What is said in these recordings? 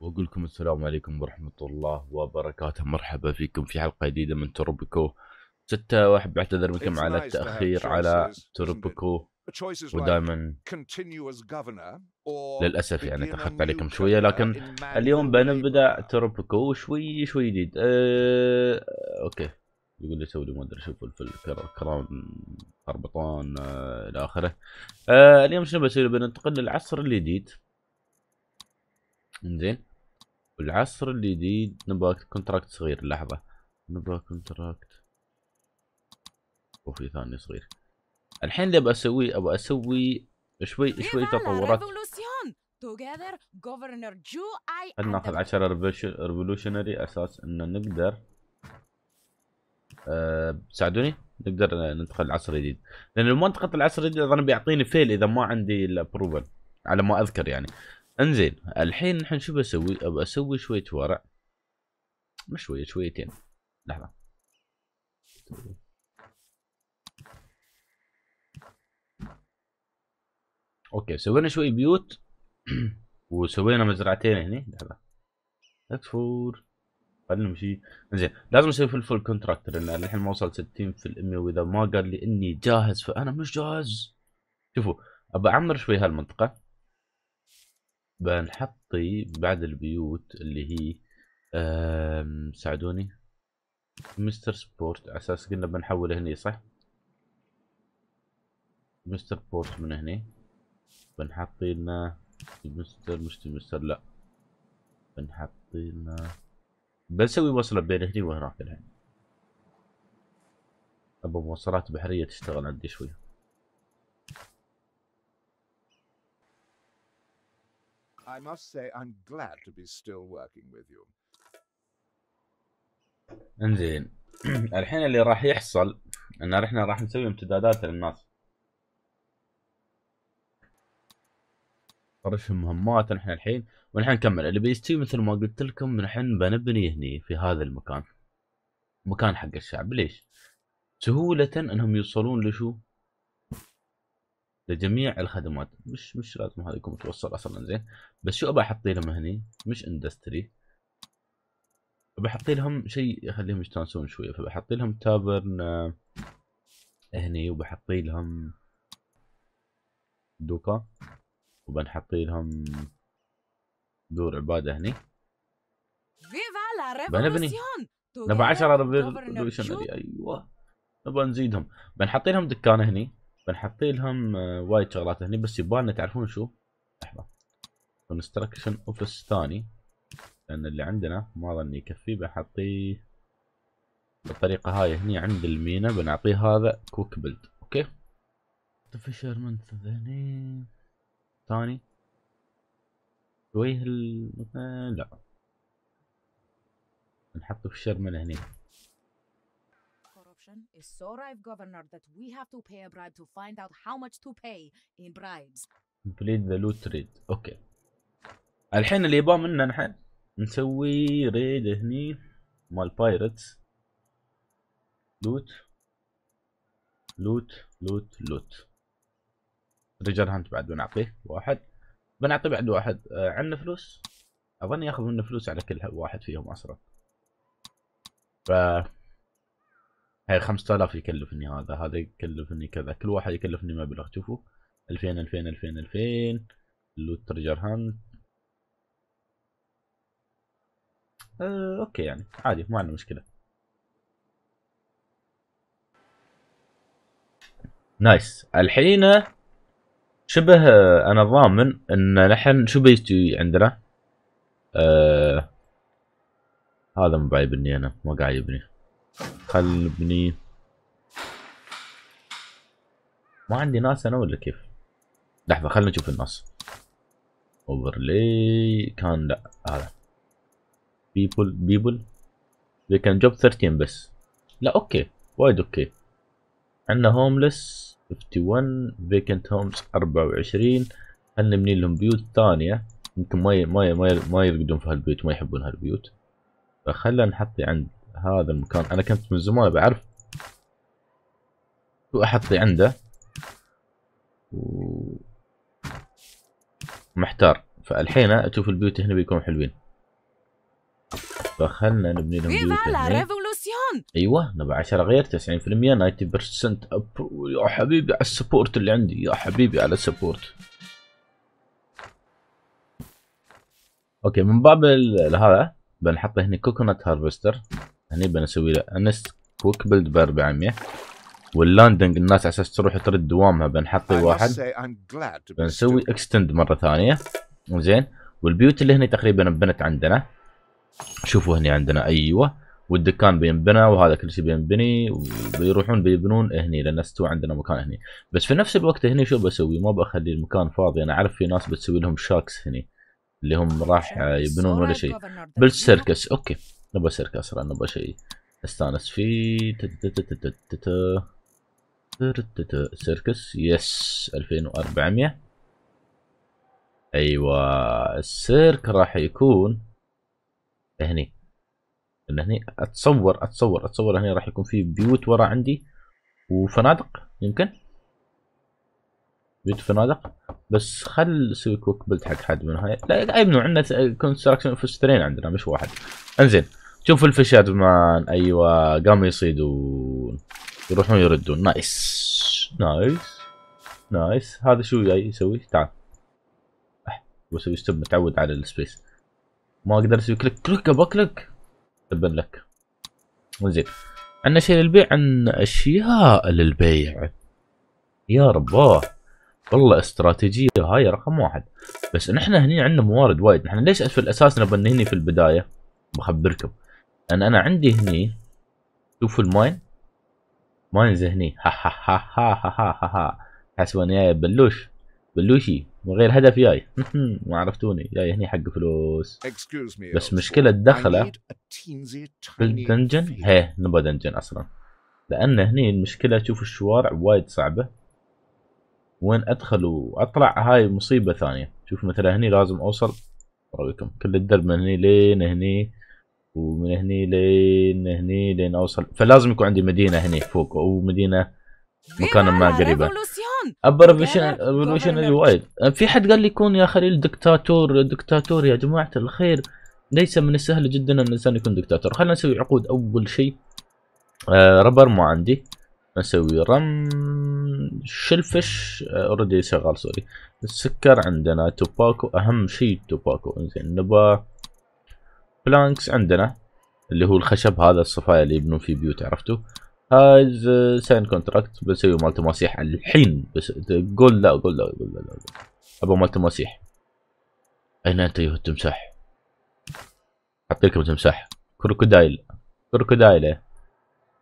واقول لكم السلام عليكم ورحمة الله وبركاته مرحبا فيكم في حلقة جديدة من تروبيكو ستة واحب اعتذر منكم على التأخير على تروبيكو ودائما للأسف يعني تأخرت عليكم شوية لكن اليوم بنبدأ تروبيكو شوي شوي جديد أه... أوكي يقول لي سوي ما ادري شوفوا الكرام خربطان أه، الى اخره أه، اليوم شنو بسوي بننتقل للعصر الجديد انزين والعصر الجديد نبغى كونتراكت صغير لحظة نبغى كونتراكت وفي ثاني صغير الحين اللي ابغى اسويه ابغى اسوي شوي شوي تطورات خلنا ناخذ 10 ريفولوشنري اساس انه نقدر أه ساعدوني نقدر ندخل العصر الجديد لان لو ما العصر الجديد اظن بيعطيني فيل اذا ما عندي الابروفل على ما اذكر يعني انزين الحين نحن شو بسوي؟ ابى اسوي شوية ورع مش شوية شويتين لحظة اوكي سوينا شوي بيوت وسوينا مزرعتين هني لحظة اكسفور خلينا نمشي انزين لازم اسوي فلفل كونتراكتر لان الحين ما وصل 60% واذا ما قال لي اني جاهز فانا مش جاهز شوفوا ابى اعمر شوي هالمنطقه بنحط بعد البيوت اللي هي ساعدوني مستر سبورت على اساس قلنا بنحول هني صح مستر بورت من هني بنحط لنا مستر مش مستر لا بنحط لنا بنسوي وصله بين هني وهناك الحين ابغى مواصلات بحريه تشتغل عندي شوي I must say I'm glad to be still working with you. انزين الحين اللي راح يحصل ان احنا راح نسوي امتدادات للناس طرش مهمات نحن الحين ونحن نكمل اللي بيستوي مثل ما قلت لكم نحن بنبني هني في هذا المكان مكان حق الشعب ليش سهولة انهم يوصلون لشو لجميع الخدمات مش مش لازم هذا يكون متوصل اصلا زين بس شو ابى احط لهم هني مش اندستري بحط لهم شيء يخليهم يستانسون شويه فبحط لهم تابرن آه، هني وبحط لهم دوكا وبنحط لهم دور عباده هني بنبني نبى 10 ريفولوشن ايوه نبى نزيدهم بنحط لهم دكان هني بنحطي لهم آه، وايد شغلات هني بس يبالنا تعرفون شو لحظه كونستراكشن اوفيس ثاني لان اللي عندنا ما ظن يكفي بحطيه بالطريقه هاي هني عند المينا بنعطيه هذا كوك بيلد اوكي فشر من هني ثاني شويه ال لا نحط فشر من هني corruption is so rife, Governor, that we have to pay a bribe to find out how much to pay in bribes. Complete the loot raid. اوكي. الحين اللي يبغى منا نحن نسوي ريد هني مال بايرتس. لوت لوت لوت لوت. ريجر هانت بعد بنعطيه واحد. بنعطيه بعد واحد. آه عندنا فلوس؟ اظن ياخذ منه فلوس على كل واحد فيهم اصلا. ف هاي 5000 يكلفني هذا هذا يكلفني كذا كل واحد يكلفني مبلغ شوفوا 2000 2000 2000 2000 اللوت تريجر هانت آه، اوكي يعني عادي ما عندنا مشكله نايس الحين شبه انا ضامن ان نحن شو بيستوي عندنا آه هذا مو بعيبني انا ما قاعد يبني خل نبني ما عندي ناس انا ولا كيف لحظة خلنا نشوف الناس اوفرلي كان لا هذا بيبل بيبل they كان جوب 13 بس لا اوكي وايد اوكي عندنا هوملس 51 فيكنت هومز 24 خلنا نبني لهم بيوت ثانية يمكن ما ما ي... ما, ي... ما يرقدون في هالبيوت ما يحبون هالبيوت فخلنا نحط عند هذا المكان انا كنت من زمان بعرف شو احطي عنده ومحتار فالحين اشوف البيوت هنا بيكون حلوين فخلنا نبني لهم بيوت ايوه نبع 10 غير 90% 90% اب يا حبيبي على السبورت اللي عندي يا حبيبي على السبورت اوكي من باب هذا بنحط هنا كوكونات هارفستر هني بنسوي له انست كويك بيلد ب 400 واللاندنج الناس على اساس تروح ترد دوامها بنحط واحد بنسوي اكستند مره ثانيه زين والبيوت اللي هنا تقريبا انبنت عندنا شوفوا هنا عندنا ايوه والدكان بينبنى وهذا كل شيء بينبني وبيروحون بيبنون هني لان استوى عندنا مكان هني بس في نفس الوقت هني شو بسوي ما بخلي المكان فاضي انا اعرف في ناس بتسوي لهم شاكس هني اللي هم راح يبنون ولا شيء بالسيركس اوكي نبغى سيرك اسرع نبغى شيء استانس فيه سيركس يس 2400 ايوه السيرك راح يكون هني ان هني اتصور اتصور اتصور هني راح يكون في بيوت ورا عندي وفنادق يمكن بيوت فنادق بس خل نسوي كوك بلد حق حد من هاي لا اي منو عندنا كونستراكشن في عندنا مش واحد انزين شوف الفشات مان ايوه قاموا يصيدون يروحون يردون نايس نايس نايس هذا شو جاي يسوي تعال بسوي ستوب متعود على السبيس ما اقدر اسوي كليك كليك ابغى كليك تبا لك زين عندنا شيء للبيع عندنا اشياء للبيع يا رباه والله استراتيجيه هاي رقم واحد بس نحن هني عندنا موارد وايد نحن ليش في الاساس نبني هني في البدايه بخبركم لان انا عندي هني شوفوا الماين ماينز هني ها ها ها ها ها ها ها, ها. حسب انا جاي بلوش بلوشي من غير هدف جاي ما عرفتوني جاي هني حق فلوس بس مشكلة الدخلة بالدنجن هي نبغى دنجن اصلا لان هني المشكلة تشوف الشوارع وايد صعبة وين ادخل واطلع هاي مصيبة ثانية شوف مثلا هني لازم اوصل اوريكم كل الدرب من هني لين هني ومن هني لين هني لين اوصل فلازم يكون عندي مدينه هني فوق او مدينه مكان ما إيه، قريبه ابا ريفولوشنري وايد في حد قال لي يكون يا خليل دكتاتور دكتاتور يا جماعه الخير ليس من السهل جدا ان الانسان يكون دكتاتور خلينا نسوي عقود اول شيء آه ربر مو عندي نسوي رم شلفش اوريدي آه شغال سوري السكر عندنا توباكو اهم شيء توباكو انزين نبا بلانكس عندنا اللي هو الخشب هذا الصفايا اللي يبنون فيه بيوت عرفتوا هاي ساين كونتراكت بسوي مال تماسيح الحين بس قول لا قول لا قول لا, لا. ابغى مال تماسيح اين انت ايها التمساح حط لكم تمساح كروكودايل كروكودايله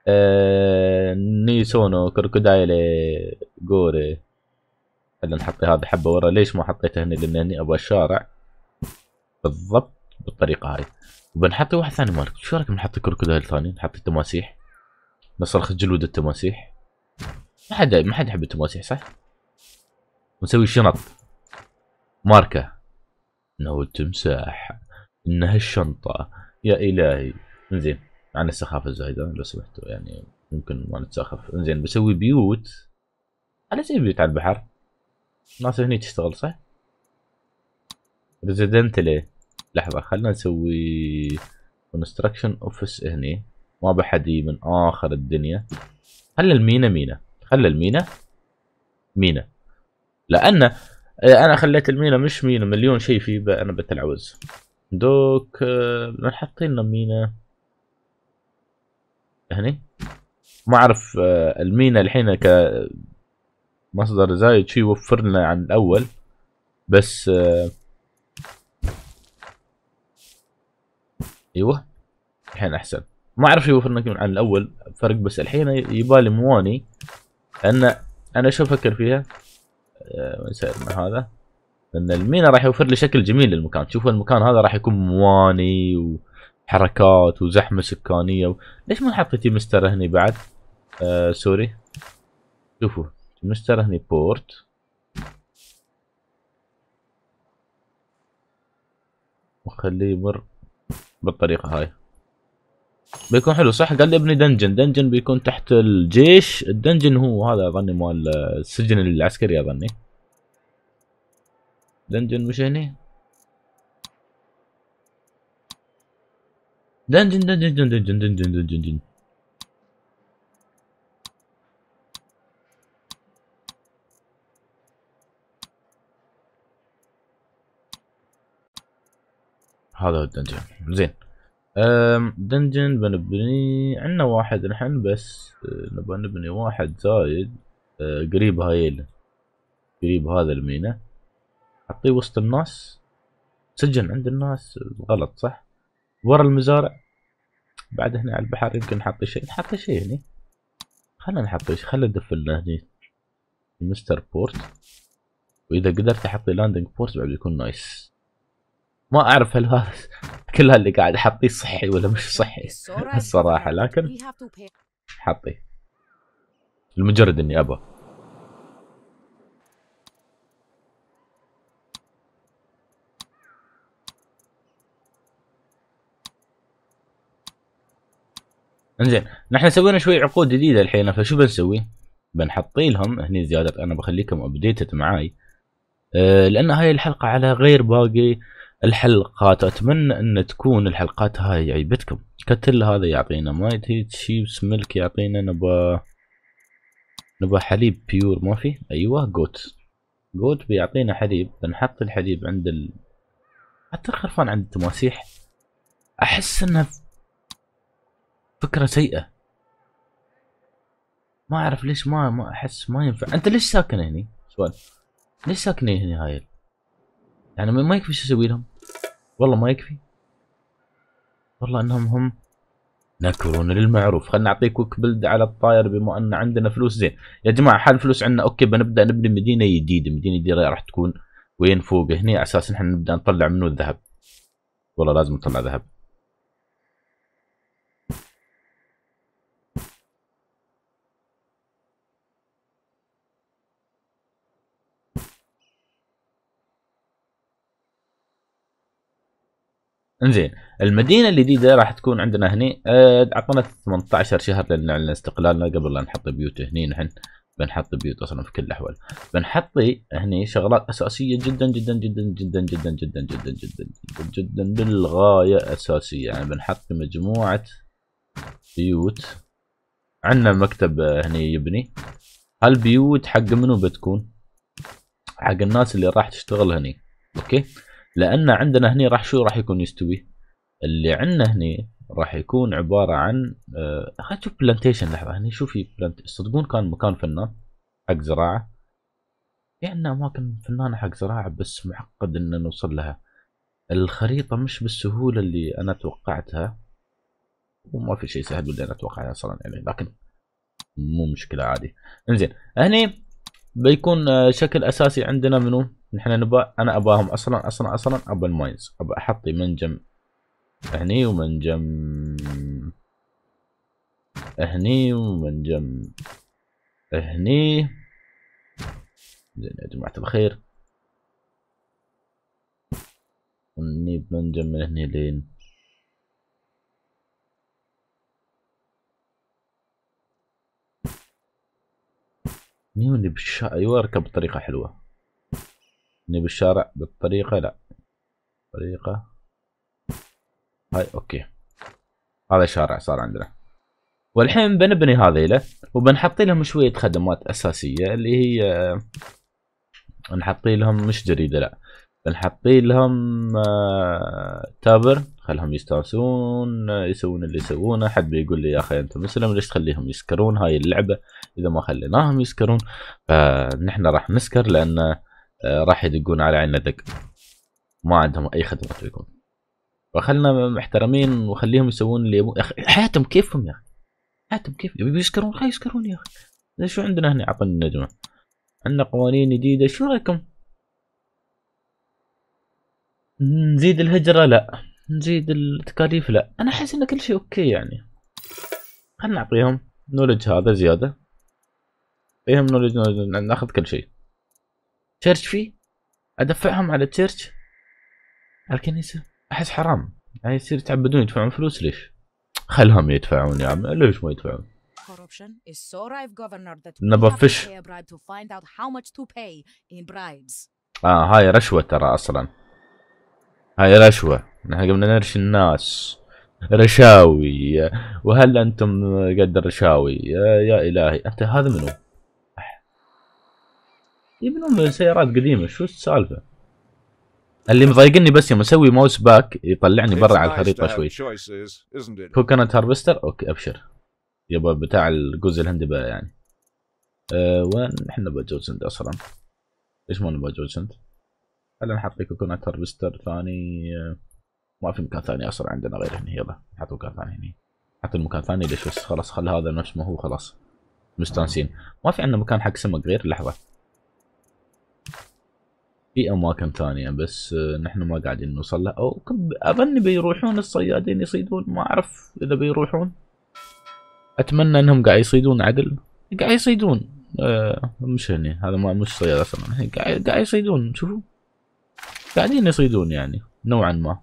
آه... نيسونو كروكودايله جوري خلينا نحط هذا حبه ورا ليش ما حطيته هنا لان هني ابغى الشارع بالضبط بالطريقه هاي وبنحط واحد ثاني مارك شو رايك بنحط كروكودايل ثاني نحط التماسيح نصرخ جلود التماسيح ما حد ما حد يحب التماسيح صح ونسوي شنط ماركه انه التمساح انها الشنطه يا الهي انزين عن السخافه الزايده لو سمحتوا يعني ممكن ما نتسخف انزين بسوي بيوت على زي بيوت على البحر الناس هني تشتغل صح ريزيدنتلي لحظة خلنا نسوي كونستراكشن اوفيس هني ما بحدي من اخر الدنيا خلى المينا مينا خلى المينا مينا لان انا خليت المينا مش مينا مليون شيء فيه انا بتلعوز دوك حاطين لنا مينا هني ما اعرف المينا الحين كمصدر زايد شي يوفر لنا عن الاول بس ايوه الحين احسن ما اعرف شو يوفرنا عن الاول فرق بس الحين يبالي مواني لان انا شو افكر فيها أه من هذا لان المينا راح يوفر لي شكل جميل للمكان شوفوا المكان هذا راح يكون مواني وحركات وزحمه سكانيه و... ليش ما حطيتي مستر هني بعد آه سوري شوفوا مستر هني بورت وخليه يمر بالطريقه هاي بيكون حلو صح قال لي ابني دنجن دنجن بيكون تحت الجيش الدنجن هو هذا اظني مال السجن العسكري اظني دنجن مش هني دنجن دنجن دنجن دنجن دنجن دنجن, دنجن. هذا هو الدنجن زين دنجن بنبني عندنا واحد الحين بس أه، نبغى نبني واحد زايد أه، قريب هاي قريب هذا المينا حطيه وسط الناس سجن عند الناس غلط صح ورا المزارع بعد هنا على البحر يمكن نحط شيء نحط شيء هني خلنا نحط شيء خلنا ندفلنا هني مستر بورت واذا قدرت احط لاندنج بورت بعد يكون نايس ما اعرف هل هذا كل اللي قاعد احطيه صحي ولا مش صحي الصراحه لكن حطي لمجرد اني ابى انزين نحن سوينا شوي عقود جديده الحين فشو بنسوي؟ بنحطي لهم هني زياده انا بخليكم ابديتد معاي آه، لان هاي الحلقه على غير باقي الحلقات اتمنى ان تكون الحلقات هاي عيبتكم كتل هذا يعطينا مايت هيت شيبس ملك يعطينا نبا نبا حليب بيور ما في ايوه جوت جوت بيعطينا حليب بنحط الحليب عند ال حتى الخرفان عند التماسيح احس انها فكرة سيئة ما اعرف ليش ما ما احس ما ينفع انت ليش ساكن هني سؤال ليش ساكنين هني هاي يعني ما يكفي شو اسوي لهم والله ما يكفي والله انهم هم نكرون للمعروف خلنا نعطيك ويك بلد على الطاير بما ان عندنا فلوس زين يا جماعه حال الفلوس عندنا اوكي بنبدا نبني مدينه جديده مدينه جديده راح تكون وين فوق هنا على اساس نحن نبدا نطلع منه الذهب والله لازم نطلع ذهب انزين المدينه الجديده راح تكون عندنا هني اعطونا 18 شهر لنعلن استقلالنا قبل لا نحط بيوت هني نحن بنحط بيوت اصلا في كل الاحوال بنحط هني شغلات اساسيه جدا جدا جدا جدا جدا جدا جدا جدا جدا جدا للغايه اساسيه يعني بنحط مجموعه بيوت عندنا مكتب هني يبني هالبيوت حق منو بتكون حق الناس اللي راح تشتغل هني اوكي لان عندنا هنا راح شو راح يكون يستوي اللي عندنا هنا راح يكون عباره عن آه خلينا نشوف بلانتيشن لحظه هنا شو في بلانت صدقون كان مكان فنان حق زراعه في يعني عندنا اماكن فنانه حق زراعه بس معقد ان نوصل لها الخريطه مش بالسهوله اللي انا توقعتها وما في شيء سهل باللي انا اتوقعه اصلا يعني لكن مو مشكله عادي انزين هني بيكون آه، شكل اساسي عندنا منو نحن نبا انا اباهم اصلا اصلا اصلا ابا الماينز ابى احطي منجم هني ومنجم هني ومنجم هني زين يا جماعة الخير نجيب منجم من هني لين نيوني بالشا ايوه اركب بطريقة حلوة اني بالشارع بالطريقة لا طريقة هاي اوكي هذا شارع صار عندنا والحين بنبني هذيله وبنحط لهم شوية خدمات أساسية اللي هي نحطي لهم مش جريدة لا بنحطي لهم آه، تابر خلهم يستانسون يسوون اللي يسوونه حد بيقول لي يا اخي انت مسلم ليش تخليهم يسكرون هاي اللعبه اذا ما خليناهم يسكرون فنحن آه، راح نسكر لانه آه، راح يدقون على عنا دق ما عندهم اي خدمه بيكون فخلنا محترمين وخليهم يسوون اللي يبون حياتهم كيفهم يا اخي حياتهم كيف يبي يسكرون خلي يسكرون يا اخي شو عندنا هنا عطنا النجمه عندنا قوانين جديده شو رايكم نزيد الهجره لا نزيد التكاليف لا انا احس ان كل شيء اوكي يعني خلنا نعطيهم نولج هذا زياده نعطيهم نولج ناخذ كل شيء تشيرش فيه ادفعهم على تشيرش على الكنيسه احس حرام يعني يصير يتعبدون يدفعون فلوس ليش؟ خلهم يدفعون يا عم ليش ما يدفعون؟ corruption is so rife governor that we have to pay a bribe to find out how much to pay in bribes. اه هاي رشوة ترى اصلا. هاي رشوة، نحن قمنا نرش الناس. رشاوي وهل انتم قد الرشاوي؟ يا الهي انت هذا منو؟ يبنون سيارات قديمه شو السالفه اللي مضايقني بس يوم اسوي ماوس باك يطلعني برا على الخريطه شوي كوكونات هارفستر اوكي ابشر يبا بتاع الجوز الهندي بقى يعني أه وين احنا بجوزند اصلا ليش ما نبغى جوزند خلينا نحط كوكونات هارفستر ثاني أه، ما في مكان ثاني اصلا عندنا غير هنا يلا نحط مكان ثاني هنا نحط المكان ثاني ليش بس خلاص خل هذا نفس ما هو خلاص مستانسين ما في عندنا مكان حق سمك غير لحظه في اماكن ثانيه بس آه، نحن ما قاعدين نوصل لها او اظن بيروحون الصيادين يصيدون ما اعرف اذا بيروحون اتمنى انهم قاعد يصيدون عدل قاعد يصيدون آه مش هني هذا ما مش صياد اصلا قاعد قاعد يصيدون شوفوا قاعدين يصيدون يعني نوعا ما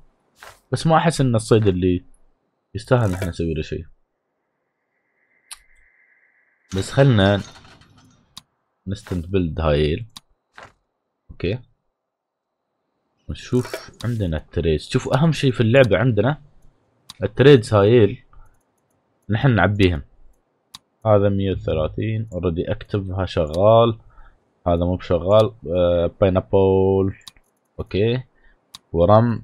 بس ما احس ان الصيد اللي يستاهل احنا نسوي له شيء بس خلنا نستنت بلد هايل اوكي ونشوف عندنا التريدز شوفوا اهم شيء في اللعبة عندنا التريدز هايل نحن نعبيهم هذا مية وثلاثين اوريدي اكتفها شغال هذا مو بشغال آه باينابول اوكي ورم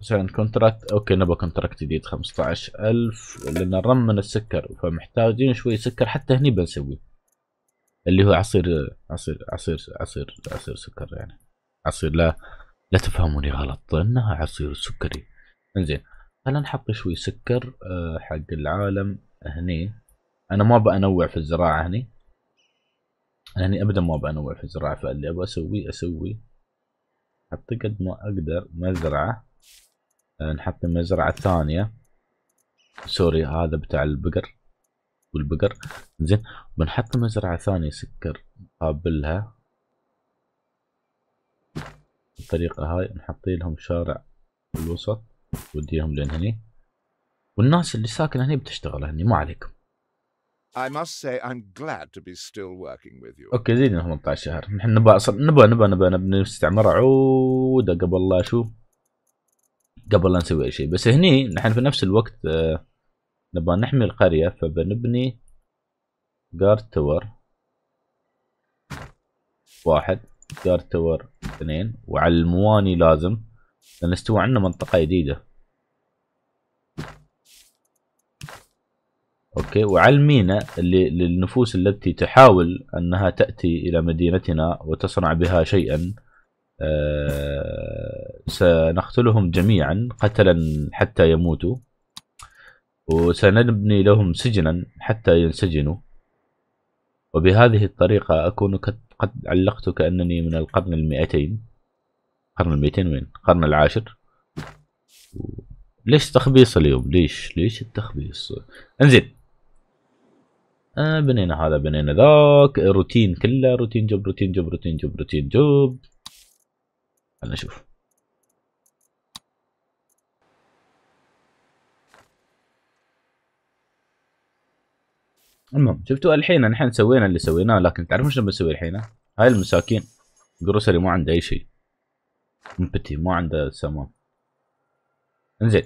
ساين كونتراكت اوكي نبى كونتراكت جديد 15000 الف لان الرم من السكر فمحتاجين شوي سكر حتى هني بنسويه اللي هو عصير عصير عصير عصير عصير سكر يعني عصير لا لا تفهموني غلط انها عصير سكري انزين خلينا نحط شوي سكر آه، حق العالم هني انا ما بنوع في الزراعه هني هني يعني ابدا ما بنوع في الزراعه فاللي ابغى اسوي اسوي حط قد ما اقدر مزرعه آه، نحط المزرعه الثانيه سوري هذا بتاع البقر والبقر زين بنحط مزرعه ثانيه سكر مقابلها بالطريقة هاي نحطي لهم شارع بالوسط وديهم لين هني والناس اللي ساكنة هني بتشتغل هني ما عليكم I must say I'm glad to be still working with you. اوكي زيدنا 18 شهر، نحن نبى اصلا نبى نبى نبى نبى نستعمر عودة قبل لا شو قبل لا نسوي اي شيء، بس هني نحن في نفس الوقت آه، نبى نحمي القرية فبنبني جارد تور واحد دار تور اثنين وعلى المواني لازم لان استوى عندنا منطقة جديدة اوكي وعلى المينا اللي للنفوس التي تحاول انها تاتي الى مدينتنا وتصنع بها شيئا أه سنقتلهم جميعا قتلا حتى يموتوا وسنبني لهم سجنا حتى ينسجنوا وبهذه الطريقة أكون قد علقت كأنني من القرن المئتين القرن المئتين وين؟ القرن العاشر ليش تخبيص اليوم؟ ليش؟ ليش التخبيص؟ انزين آه بنينا هذا بنينا ذاك روتين كله روتين جب روتين جب روتين جب روتين جب خلنا نشوف المهم شفتوا الحين نحن سوينا اللي سويناه لكن تعرفون شنو بنسوي الحين هاي المساكين جروسري ما عنده اي شيء مبتي ما عنده سامان انزين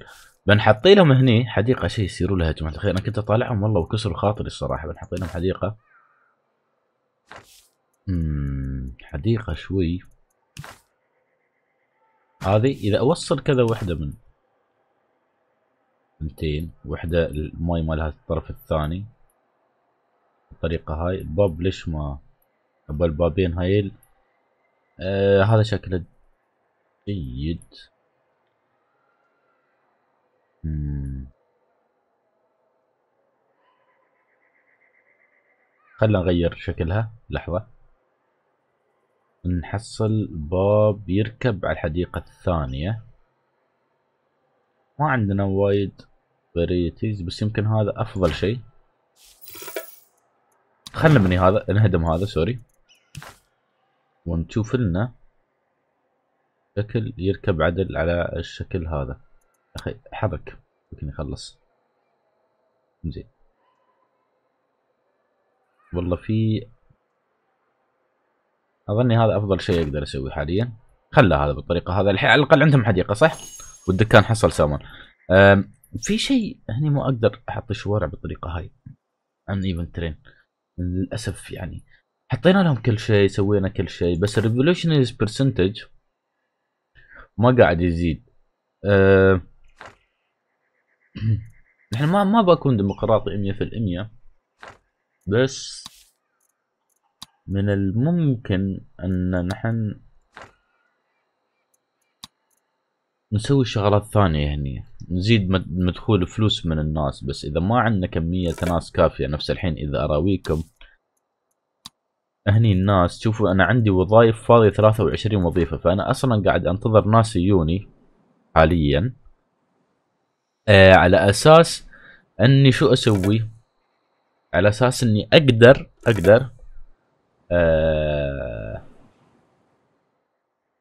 بنحطي لهم هني حديقه شيء يصيروا لها جماعه الخير انا كنت اطالعهم والله وكسروا خاطري الصراحه بنحطي لهم حديقه امم حديقه شوي هذه اذا اوصل كذا وحده من اثنتين وحده الماي مالها الطرف الثاني الطريقة هاي الباب ليش ما أبو البابين هايل آه هذا شكله جيد خلنا نغير شكلها لحظة نحصل باب يركب على الحديقة الثانية ما عندنا وايد فاريتيز بس يمكن هذا أفضل شيء خلنا نبني هذا انهدم هذا سوري ونشوف لنا شكل يركب عدل على الشكل هذا اخي حرك يمكن يخلص زين والله في اظني هذا افضل شيء اقدر اسويه حاليا خلى هذا بالطريقه هذا الحين على الاقل عندهم حديقه صح والدكان حصل سامون في شيء هني مو اقدر احط الشوارع بالطريقه هاي ان ايفنت ترين للاسف يعني حطينا لهم كل شيء سوينا كل شيء بس الريفولوشنز برسنتج ما قاعد يزيد أه نحن ما ما بكون ديمقراطي 100% بس من الممكن ان نحن نسوي شغلات ثانية هني يعني. نزيد مدخول فلوس من الناس بس إذا ما عندنا كمية ناس كافية نفس الحين إذا أراويكم هني الناس شوفوا أنا عندي وظائف فاضية 23 وظيفة فأنا أصلا قاعد أنتظر ناس يجوني حاليا آه على أساس أني شو أسوي على أساس أني أقدر أقدر آه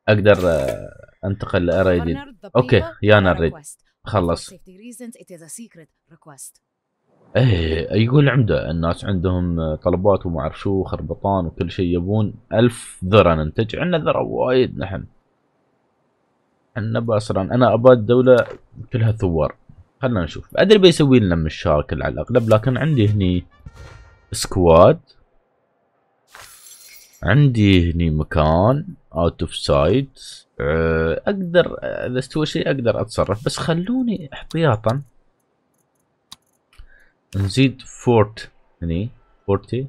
أقدر آه انتقل لأريدين اوكي يانا نريد خلص ايه يقول عمدة الناس عندهم طلبات وما اعرف شو خربطان وكل شيء يبون ألف ذرة ننتج عندنا ذرة وايد نحن عندنا باسرا انا اباد دولة كلها ثوار خلنا نشوف ادري بيسوي لنا مشاكل على الاغلب لكن عندي هني سكواد عندي هني مكان اوت اوف سايد اقدر اذا استوى شيء اقدر اتصرف بس خلوني احتياطا نزيد فورت هني فورتي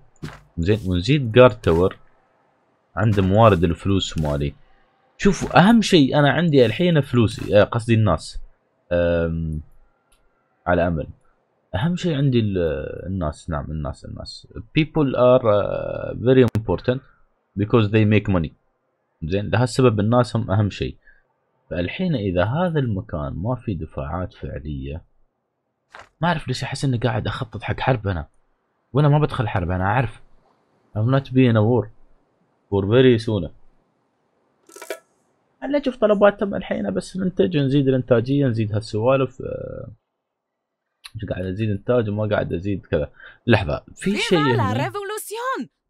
زين ونزيد جارد تاور عند موارد الفلوس مالي شوفوا اهم شيء انا عندي الحين فلوسي آه، قصدي الناس على امل اهم شيء عندي الناس نعم الناس الناس people are آه، very important because they make money زين لهالسبب الناس هم أهم شيء فالحين إذا هذا المكان ما في دفاعات فعلية ما أعرف ليش أحس إني قاعد أخطط حق حرب أنا وأنا ما بدخل حرب أنا أعرف I'm not being a war for very soon خلينا نشوف طلبات تم الحين بس ننتج نزيد الانتاجيه نزيد هالسوالف مش آه، قاعد ازيد انتاج وما قاعد ازيد كذا لحظه في شيء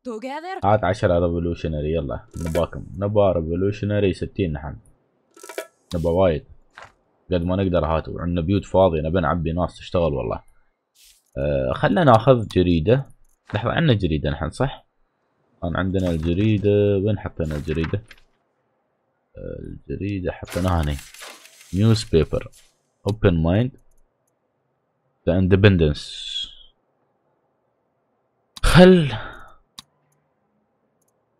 توجذر هات 10 ريفولوشنري يلا نباكم نبا ريفولوشنري 60 نحن نبا وايد قد ما نقدر هاتوا عندنا بيوت فاضية نبي نعبي ناس تشتغل والله أه خلنا ناخذ جريدة لحظة عندنا جريدة نحن صح؟ كان عندنا الجريدة وين حطينا الجريدة؟ آه، الجريدة حطيناها هني نيوز بيبر اوبن مايند ذا اندبندنس خل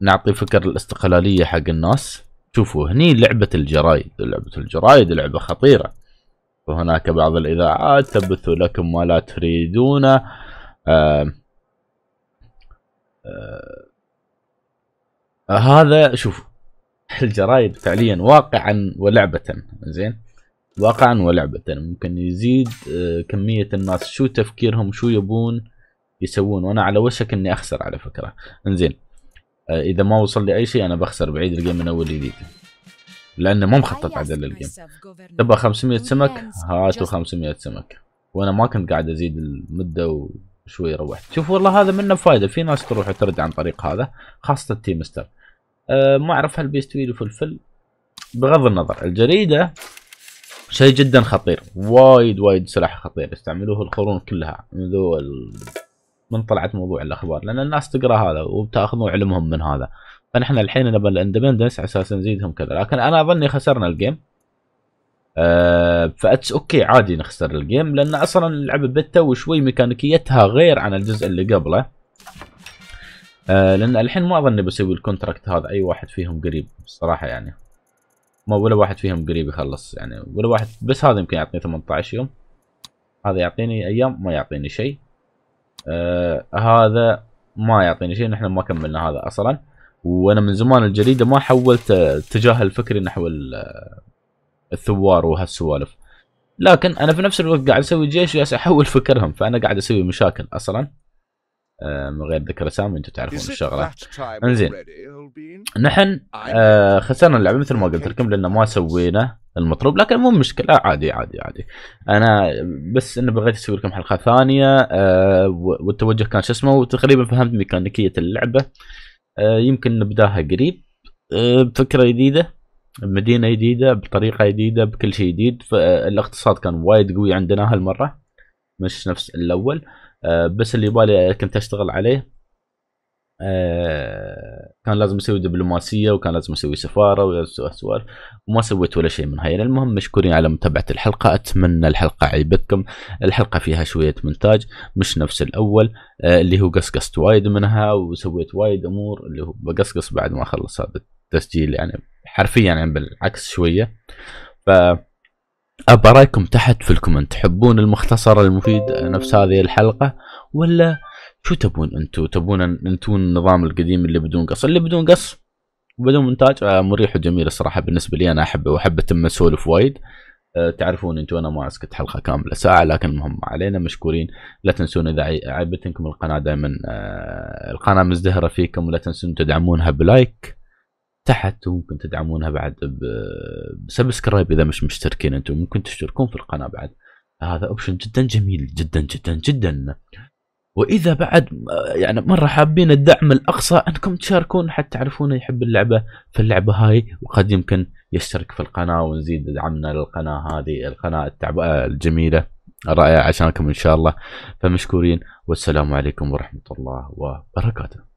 نعطي فكر الاستقلاليه حق الناس شوفوا هني لعبه الجرايد لعبه الجرايد لعبه خطيره وهناك بعض الاذاعات تبث لكم ما لا تريدونه آه آه آه هذا شوف الجرايد فعليا واقعا ولعبة زين واقعا ولعبة ممكن يزيد آه، كمية الناس شو تفكيرهم شو يبون يسوون وانا على وشك اني اخسر على فكرة انزين آه، اذا ما وصل لي اي شيء انا بخسر بعيد الجيم من اول جديد لانه مو مخطط عدل للجيم تبغى 500 سمك هاتوا 500 سمك وانا ما كنت قاعد ازيد المده وشوي روحت شوف والله هذا منه فايده في ناس تروح وترد عن طريق هذا خاصه التيمستر أه ما اعرف هل بيستوي الفلفل بغض النظر الجريده شيء جدا خطير وايد وايد سلاح خطير يستعملوه القرون كلها منذ من طلعت موضوع الاخبار لان الناس تقرا هذا وبتاخذون علمهم من هذا فنحن الحين نبى الاندبندنس على اساس نزيدهم كذا لكن انا اظني خسرنا الجيم أه فاتس اوكي عادي نخسر الجيم لان اصلا اللعبه بتا وشوي ميكانيكيتها غير عن الجزء اللي قبله أه لان الحين ما اظني بسوي الكونتراكت هذا اي واحد فيهم قريب الصراحه يعني ما ولا واحد فيهم قريب يخلص يعني ولا واحد بس هذا يمكن يعطيني 18 يوم هذا يعطيني ايام ما يعطيني شيء آه هذا ما يعطيني شيء نحن ما كملنا هذا اصلا وانا من زمان الجريده ما حولت اتجاه الفكري نحو آه، الثوار وهالسوالف لكن انا في نفس الوقت قاعد اسوي جيش وجالس احول فكرهم فانا قاعد اسوي مشاكل اصلا آه، من غير ذكر اسامي انتم تعرفون الشغله انزين نحن آه، خسرنا اللعبه مثل ما قلت لكم لان ما سوينا المطلوب لكن مو مشكله عادي عادي عادي انا بس انه بغيت اسوي لكم حلقه ثانيه آه، والتوجه كان شو اسمه وتقريبا فهمت ميكانيكيه اللعبه يمكن نبداها قريب بفكره جديده بمدينه جديده بطريقه جديده بكل شيء جديد فالاقتصاد كان وايد قوي عندنا هالمره مش نفس الاول آه آه، بس اللي بالي كنت اشتغل عليه آه، كان لازم اسوي دبلوماسيه وكان لازم اسوي سفاره وسوالف وما سويت ولا شيء من هاي المهم مشكورين على متابعه الحلقه اتمنى الحلقه عيبتكم الحلقه فيها شويه مونتاج مش نفس الاول آه، اللي هو قصقصت وايد منها وسويت وايد امور اللي هو بقصقص بعد ما اخلص هذا التسجيل يعني حرفيا يعني بالعكس شويه ف ابى رايكم تحت في الكومنت تحبون المختصر المفيد نفس هذه الحلقه ولا شو تبون انتو تبون انتو النظام القديم اللي بدون قص اللي بدون قص بدون مونتاج آه، مريح وجميل الصراحه بالنسبه لي انا احبه واحب اتم اسولف وايد آه، تعرفون انتم انا ما اسكت حلقه كامله ساعه لكن المهم علينا مشكورين لا تنسون اذا عجبتكم القناه دائما آه، القناه مزدهره فيكم ولا تنسون تدعمونها بلايك تحت وممكن تدعمونها بعد بسبسكرايب اذا مش مشتركين انتم ممكن تشتركون في القناه بعد هذا اوبشن جدا جميل جدا جدا جدا واذا بعد يعني مره حابين الدعم الاقصى انكم تشاركون حتى تعرفون يحب اللعبه في اللعبه هاي وقد يمكن يشترك في القناه ونزيد دعمنا للقناه هذه القناه التعب... الجميله الرائعه عشانكم ان شاء الله فمشكورين والسلام عليكم ورحمه الله وبركاته